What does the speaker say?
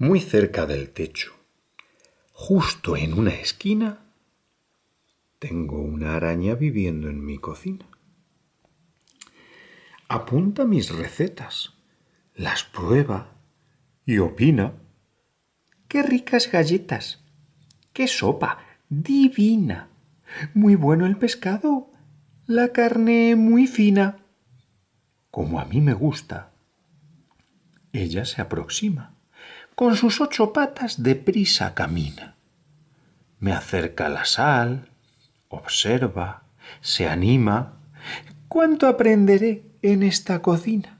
muy cerca del techo, justo en una esquina, tengo una araña viviendo en mi cocina. Apunta mis recetas, las prueba y opina. ¡Qué ricas galletas! ¡Qué sopa! ¡Divina! Muy bueno el pescado, la carne muy fina. Como a mí me gusta, ella se aproxima con sus ocho patas deprisa camina. Me acerca la sal, observa, se anima. ¿Cuánto aprenderé en esta cocina?